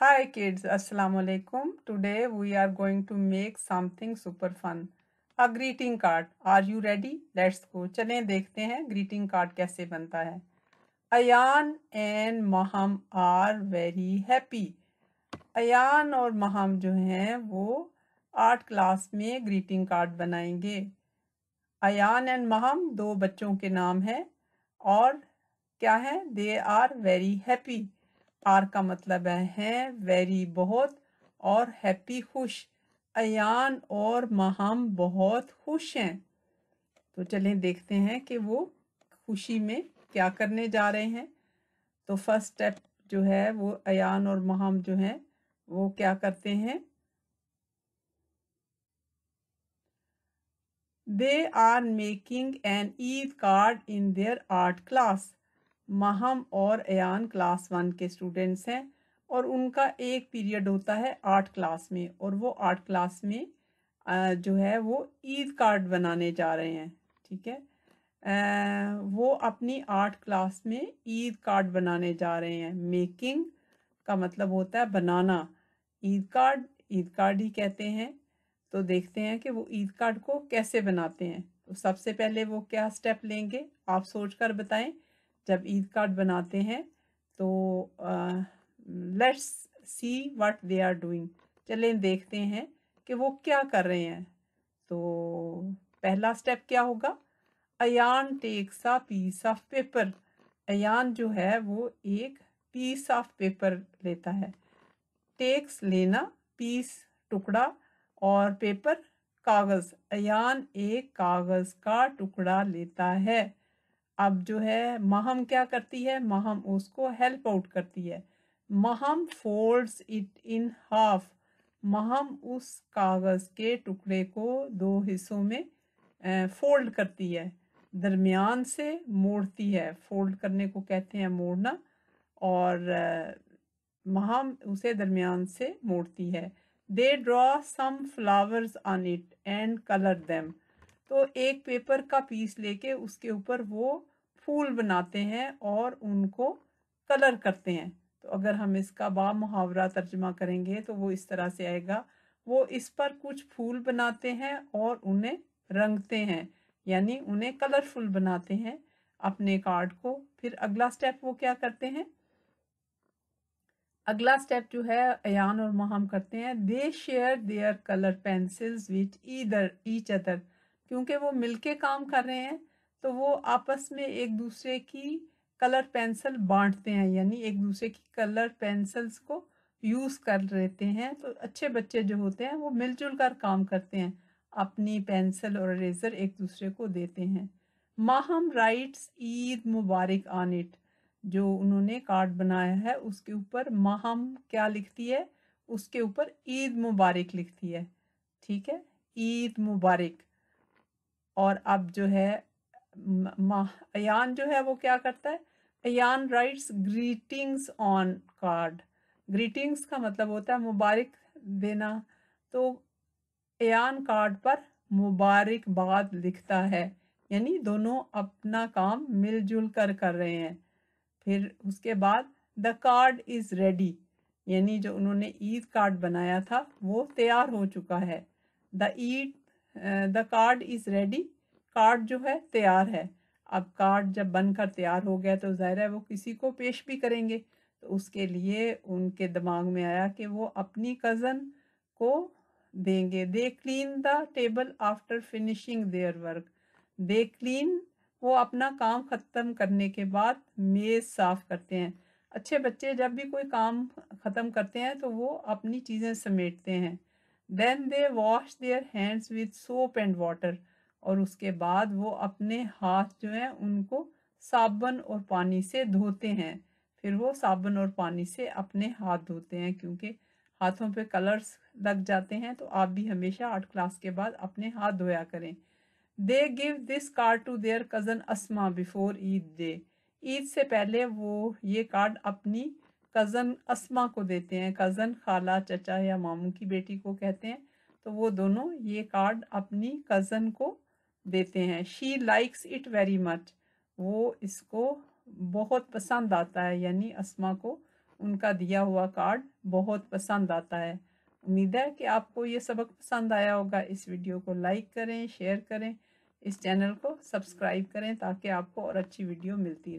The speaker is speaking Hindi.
Hi kids, Assalamu alaikum. Today we are going to make something super fun. A greeting card. Are you ready? Let's go. चलें देखते हैं greeting card कैसे बनता है Ayan and Maham are very happy. Ayan और Maham जो हैं वो आर्ट क्लास में greeting card बनाएंगे Ayan and Maham दो बच्चों के नाम हैं और क्या हैं they are very happy are का मतलब है वेरी बहुत और हैप्पी खुश अन और महम बहुत खुश हैं तो चलें देखते हैं कि वो खुशी में क्या करने जा रहे हैं तो फर्स्ट स्टेप जो है वो अन और महम जो हैं वो क्या करते हैं they are making an Eid card in their art class Maham और एयान क्लास वन के स्टूडेंट्स हैं और उनका एक पीरियड होता है आर्ट क्लास में और वो आर्ट क्लास में जो है वो ईद कार्ड बनाने जा रहे हैं ठीक है वो अपनी आर्ट क्लास में ईद कार्ड बनाने जा रहे हैं मेकिंग का मतलब होता है बनाना ईद कार्ड ईद कार्ड ही कहते हैं तो देखते हैं कि वो ईद कार्ड को कैसे बनाते हैं तो सबसे पहले वो क्या स्टेप लेंगे आप सोच कर बताएं जब ईद कार्ड बनाते हैं तो let's see what they are doing चलें देखते हैं कि वो क्या कर रहे हैं तो पहला स्टेप क्या होगा Ayan takes a piece of paper Ayan जो है वो एक पीस ऑफ पेपर लेता है टेक्स लेना पीस टुकड़ा और पेपर कागज़ अयान एक कागज़ का टुकड़ा लेता है अब जो है महम क्या करती है महम उसको हेल्प आउट करती है Maham folds it in half Maham उस कागज़ के टुकड़े को दो हिस्सों में फोल्ड करती है दरमियान से मोड़ती है फोल्ड करने को कहते हैं मोड़ना और महम उसे दरमियान से मोड़ती है they draw some flowers on it and colour them तो एक पेपर का पीस लेके उसके ऊपर वो फूल बनाते हैं और उनको कलर करते हैं तो अगर हम इसका बा मुहावरा तर्जमा करेंगे तो वो इस तरह से आएगा वो इस पर कुछ फूल बनाते हैं और उन्हें रंगते हैं यानी उन्हें कलरफुल बनाते हैं अपने कार्ड को फिर अगला स्टेप वो क्या करते हैं अगला स्टेप जो है अयान और महम करते हैं they share their colour pencils with either each other क्योंकि वो मिलके काम कर रहे हैं तो वो आपस में एक दूसरे की कलर पेंसिल बांटते हैं यानी एक दूसरे की कलर पेंसिल्स को यूज़ कर लेते हैं तो अच्छे बच्चे जो होते हैं वो मिलजुल कर काम करते हैं अपनी पेंसिल और रेज़र एक दूसरे को देते हैं माहम राइट्स ईद मुबारक आन इट जो उन्होंने कार्ड बनाया है उसके ऊपर माहम क्या लिखती है उसके ऊपर ईद मुबारक लिखती है ठीक है ईद मुबारक और अब जो है अयान जो है वो क्या करता है Ayan writes greetings on card greetings का मतलब होता है मुबारक देना तो अयान कार्ड पर मुबारकबाद लिखता है यानी दोनों अपना काम मिलजुल कर कर रहे हैं फिर उसके बाद द कार्ड इज़ रेडी यानी जो उन्होंने ईद कार्ड बनाया था वो तैयार हो चुका है the Eid the card is ready card जो है तैयार है अब कार्ड जब बनकर तैयार हो गया तो ज़ाहिर है वो किसी को पेश भी करेंगे तो उसके लिए उनके दिमाग में आया कि वो अपनी कज़न को देंगे they clean the table after finishing their work they clean वो अपना काम ख़त्म करने के बाद मेज़ साफ़ करते हैं अच्छे बच्चे जब भी कोई काम ख़त्म करते हैं तो वो अपनी चीज़ें समेटते हैं then they wash their hands with soap and water और उसके बाद वो अपने हाथ जो हैं उनको साबुन और पानी से धोते हैं फिर वो साबुन और पानी से अपने हाथ धोते हैं क्योंकि हाथों पे कलर्स लग जाते हैं तो आप भी हमेशा आर्ट क्लास के बाद अपने हाथ धोया करें they give this card to their cousin Asma before Eid day Eid से पहले वो ये कार्ड अपनी कज़न असमा को देते हैं कज़न खाला चचा या मामू की बेटी को कहते हैं तो वो दोनों ये कार्ड अपनी कज़न को देते हैं she likes it very much वो इसको बहुत पसंद आता है यानी असमा को उनका दिया हुआ कार्ड बहुत पसंद आता है उम्मीद है कि आपको ये सबक पसंद आया होगा इस वीडियो को लाइक करें शेयर करें इस चैनल को सब्सक्राइब करें ताकि आपको और अच्छी वीडियो मिलती रहे